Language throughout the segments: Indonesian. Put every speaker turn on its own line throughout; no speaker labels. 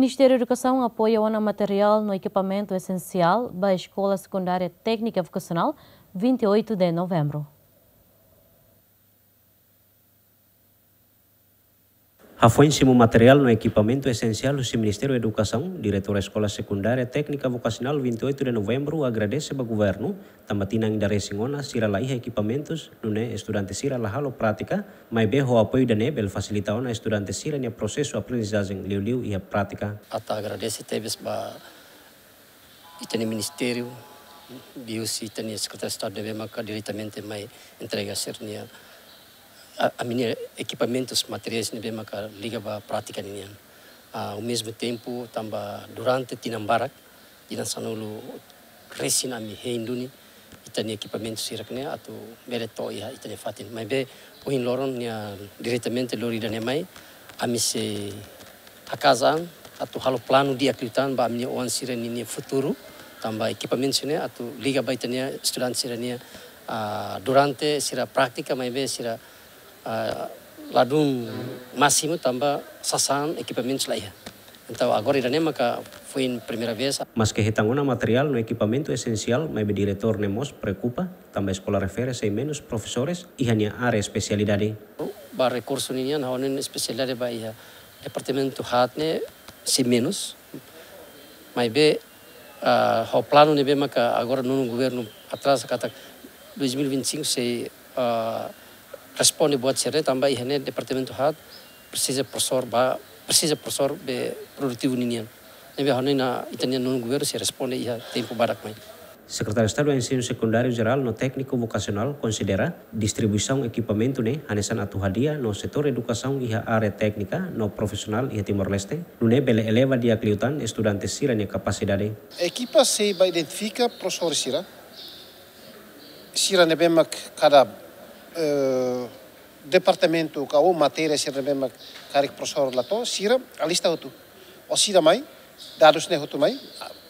Ministério da Educação apoia ONU Material no equipamento essencial da Escola Secundária Técnica Vocacional, 28 de novembro.
Afões material no equipamento essencial, o Ministério da Educação, diretor da Escola Secundária Técnica Vocacional 28 de novembro, agradece ao governo, tamatinang dari singona, sira laiha equipamentos, nune estudante sira lahalo prática, mas bem o apoio da Nebel facilitou na estudante sira no processo de aprendizagem liu-liu e a prática. Ata agradece teves ba itani
Ministério, biusi itani Secretaria de Estado de Bema, diretamente mai entrega sernia né, a, minha equipamentos, materiais na bem que liga ba praktikan prática nian. Ah, ao mesmo tempo, tamba durante tinambarak, e resina mi ami heinduni, itani e equipamentos atu atau mereto iha e itani fatin. Mai be poin loron nia diretamente lori dan mai ami se hakazang atau halo plano dia kliutan ba amni oan siren ini futuru tambah equipamentos ne atau liga baitania student sirania ah, durante sira praktika mai be sira Ah, ladung máximo tambah sasan equipamentos lá. Então agora irane foi primeira vez.
Mas que retangona material no equipamento essencial, mas o diretor nemos preocupa, tambah escola refere sem menos professores e hanya área especialidade.
Ba recurso ninya na honen especialidade ba ia departamento hatne sem menos. mas ah, o plano nebe maka agora no governo atrás kata 2025 se uh, respondi boatsere tambah ihene departamento hat persis professor ba persis prosor be produtivo ninian nebe hanya na itanian nun gue se responde iha ya, tempo barak
main.
Sekretaris de Estado do Ensino Secundário Geral no Técnico Vocacional considera distribuição equipamento ne hanesan atu hadia no setor educação iha área técnica no Profesional iha Timor-Leste, nune bele eleva dia kliutan estudantes sira ne capacidade.
Equipa se ba identifica professor sira, sira ne bemak kada Eh, departamento kao materija si remema karik prosor la sira alista hotu o sira mai dados ne hotu mai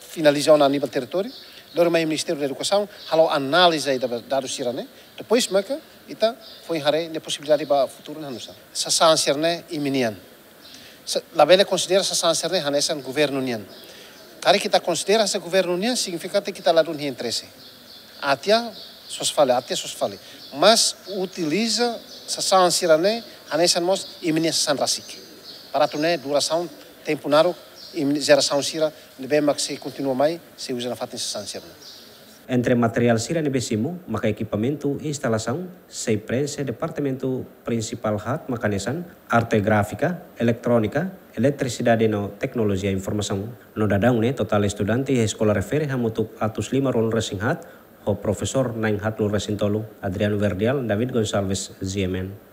finalizou na nível território do mai Ministério da Educação halo análise da dados sira depois maka ita foi hare ne possibilidade ba futuro na nusa sa san sir ne iminian la bele considera sa san sir ne hanesan governo nian kari kita considera sa governo nian significa te kita ladun hi interesse atia σοσφαλή, ατέ σοσφαλή. Mas utiliza sa saan sirane anesan mos imini sa san rasik. Para tune duração tempo naro imini geração sira nebe mak se continua mai se na fatin sa san
Entre material sira nebe simu, maka equipamento e instalação se prensa departamento principal hat makanesan arte gráfica, eletrônica, eletricidade no tecnologia informação. No dadang ne total estudante e escola refere hamutuk atus lima rol resing hat o profesor Nenghat Nur Adriano Verdial, David Gonçalves Ziemen.